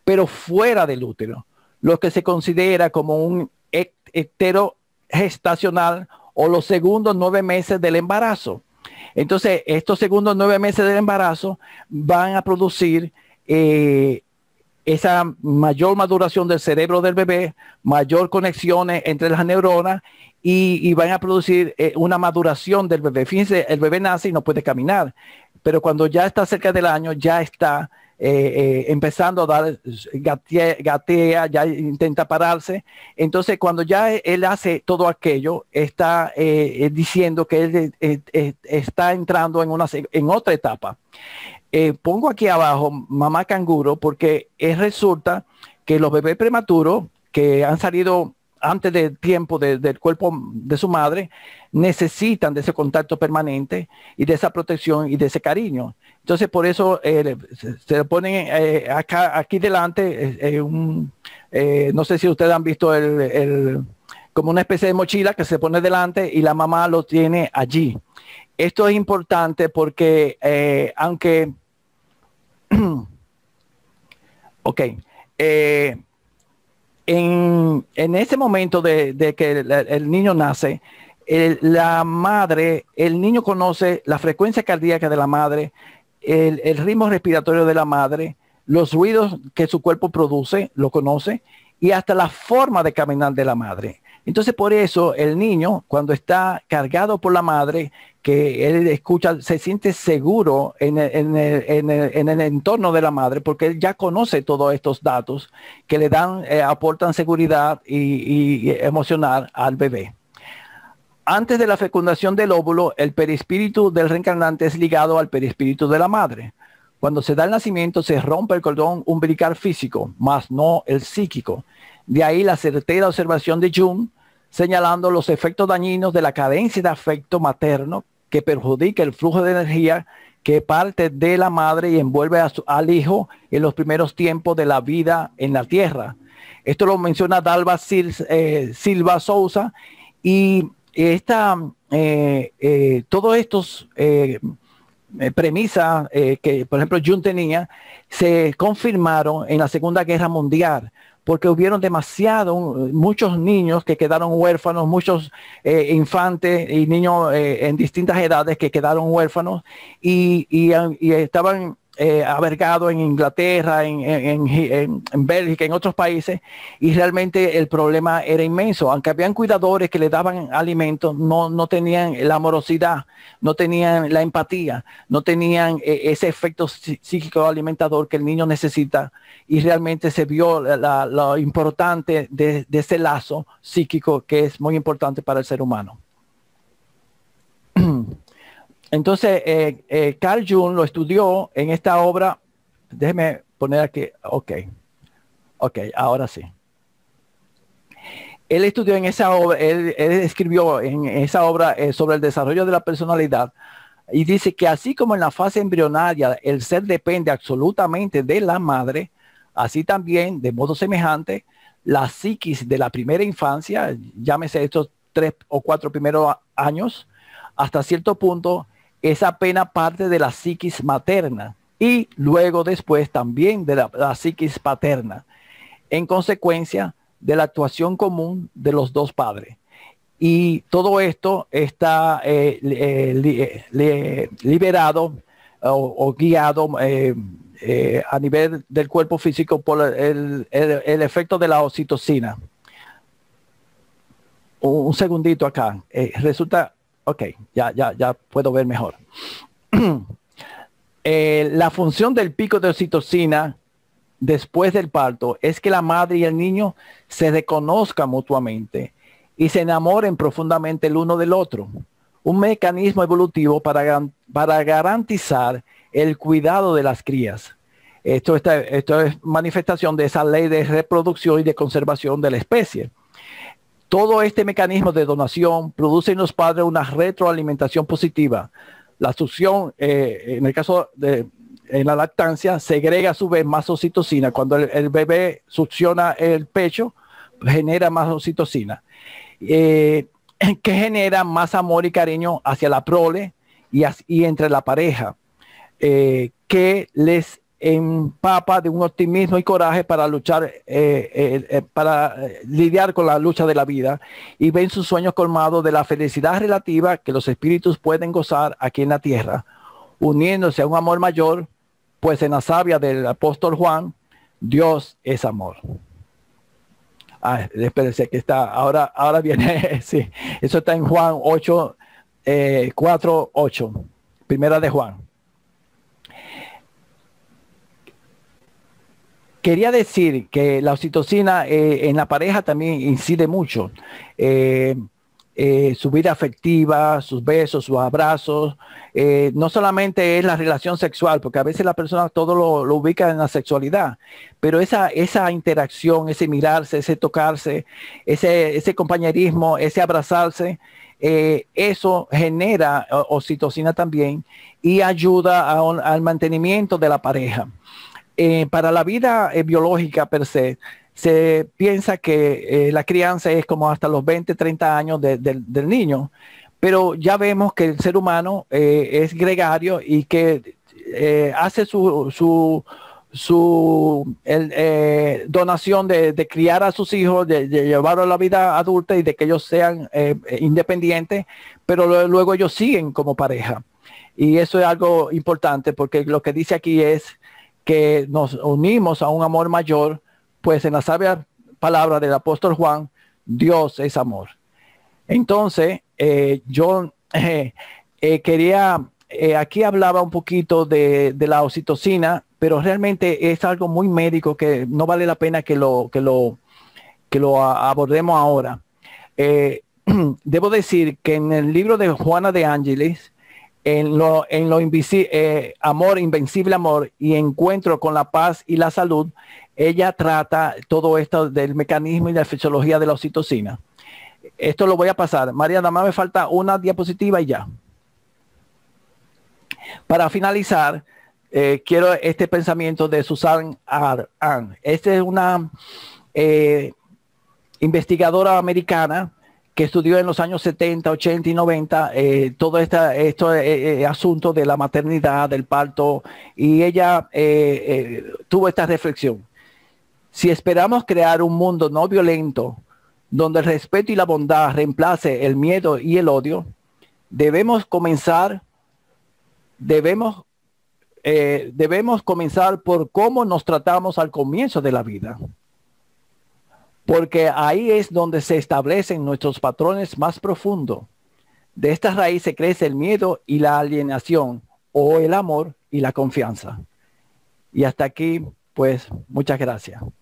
pero fuera del útero, lo que se considera como un hetero gestacional o los segundos nueve meses del embarazo. Entonces, estos segundos nueve meses del embarazo van a producir eh, esa mayor maduración del cerebro del bebé, mayor conexiones entre las neuronas y, van a producir eh, una maduración del bebé. Fíjense, el bebé nace y no puede caminar, pero cuando ya está cerca del año, ya está eh, eh, empezando a dar, gatea, ya intenta pararse. Entonces, cuando ya él hace todo aquello, está diciendo que él está entrando en, una, en otra etapa. Eh, pongo aquí abajo mamá canguro porque eh, resulta que los bebés prematuros que han salido antes del tiempo del cuerpo de su madre necesitan de ese contacto permanente y de esa protección y de ese cariño. Entonces por eso eh, se lo ponen acá, aquí delante, no sé si ustedes han visto el como una especie de mochila que se pone delante y la mamá lo tiene allí. Esto es importante porque eh, aunque, *clears throat* ok, eh, en, ese momento de, que el, niño nace, la madre, el niño conoce la frecuencia cardíaca de la madre, el ritmo respiratorio de la madre, los ruidos que su cuerpo produce, lo conoce, y hasta la forma de caminar de la madre. Entonces, por eso el niño, cuando está cargado por la madre, que él escucha, se siente seguro en el, entorno de la madre, porque él ya conoce todos estos datos que le dan, eh, aportan seguridad y, y emocional al bebé. Antes de la fecundación del óvulo, el perispíritu del reencarnante es ligado al perispíritu de la madre. Cuando se da el nacimiento, se rompe el cordón umbilical físico, más no el psíquico. De ahí la certera observación de Jung, señalando los efectos dañinos de la cadencia de afecto materno que perjudica el flujo de energía que parte de la madre y envuelve al hijo en los primeros tiempos de la vida en la tierra. Esto lo menciona Dalva eh, Silva Sousa y esta, eh, eh, todos estos premisas que, por ejemplo, Jung tenía, se confirmaron en la Segunda Guerra Mundial porque hubieron demasiado, muchos niños que quedaron huérfanos, muchos eh, infantes y niños eh, en distintas edades que quedaron huérfanos y estaban eh, abergado en Inglaterra, en, Bélgica, en otros países, y realmente el problema era inmenso. Aunque habían cuidadores que le daban alimentos, no, no tenían la amorosidad, no tenían la empatía, no tenían eh, ese efecto psíquico alimentador que el niño necesita, y realmente se vio lo importante de, de ese lazo psíquico que es muy importante para el ser humano. Entonces, eh, eh, Carl Jung lo estudió en esta obra. Déjeme poner aquí, ok, ok, ahora sí. Él estudió en esa obra, él, escribió en esa obra eh, sobre el desarrollo de la personalidad y dice que así como en la fase embrionaria el ser depende absolutamente de la madre, así también, de modo semejante, la psiquis de la primera infancia, llámese estos tres o cuatro primeros años, hasta cierto punto es apenas parte de la psiquis materna y luego después también de la, psiquis paterna, en consecuencia de la actuación común de los dos padres. Y todo esto está eh, eh, eh, liberado o, guiado a nivel del cuerpo físico por el, efecto de la oxitocina. un segundito acá. resulta ok, ya, ya, ya puedo ver mejor. *clears throat* Eh, la función del pico de oxitocina después del parto es que la madre y el niño se reconozcan mutuamente y se enamoren profundamente el uno del otro. Un mecanismo evolutivo para, garantizar el cuidado de las crías. Esto, esto es manifestación de esa ley de reproducción y de conservación de la especie. Todo este mecanismo de donación produce en los padres una retroalimentación positiva. La succión, eh, en el caso de la lactancia, segrega a su vez más oxitocina. Cuando el, bebé succiona el pecho, genera más oxitocina, ¿Qué eh, *clears throat* que genera más amor y cariño hacia la prole y, entre la pareja, eh, que les en papa de un optimismo y coraje para luchar, eh, eh, eh, para lidiar con la lucha de la vida y ven sus sueños colmados de la felicidad relativa que los espíritus pueden gozar aquí en la tierra, uniéndose a un amor mayor, pues en la sabia del apóstol Juan, Dios es amor. Ah, espérense que está, ahora, ahora viene, *laughs* sí, eso está en Juan 8, 4, 8, primera de Juan. Quería decir que la oxitocina eh, en la pareja también incide mucho. Eh, eh, su vida afectiva, sus besos, sus abrazos. no solamente es la relación sexual, porque a veces la persona todo lo, ubica en la sexualidad, pero esa, esa interacción, ese mirarse, ese tocarse, ese, compañerismo, ese abrazarse, eso genera oxitocina también y ayuda al mantenimiento de la pareja. Eh, para la vida eh, biológica per se, se piensa que eh, la crianza es como hasta los 20, 30 años del niño, pero ya vemos que el ser humano es gregario y que hace su, donación de, de, criar a sus hijos, de, llevarlos a la vida adulta y de que ellos sean independientes, pero luego ellos siguen como pareja. Y eso es algo importante porque lo que dice aquí es que nos unimos a un amor mayor, pues en la sabia palabra del apóstol Juan, Dios es amor. Entonces, eh, yo *laughs* eh, eh, quería, aquí hablaba un poquito de, de, la oxitocina, pero realmente es algo muy médico que no vale la pena que lo, que lo, que lo abordemos ahora. *clears throat* debo decir que en el libro de Juana de Ángeles, en lo, en lo invisible, eh, amor, invencible amor y encuentro con la paz y la salud, ella trata todo esto del mecanismo y la fisiología de la oxitocina. Esto lo voy a pasar. María, nada más me falta una diapositiva y ya. Para finalizar, eh, quiero este pensamiento de Susan Arn. Esta es una eh, investigadora americana que estudió en los años 70, 80 y 90 eh, todo este, asunto de la maternidad, del parto, y ella tuvo esta reflexión. Si esperamos crear un mundo no violento, donde el respeto y la bondad reemplace el miedo y el odio, debemos comenzar, debemos, debemos comenzar por cómo nos tratamos al comienzo de la vida porque ahí es donde se establecen nuestros patrones más profundos. De esta raíz se crece el miedo y la alienación, o el amor y la confianza. Y hasta aquí, pues, muchas gracias.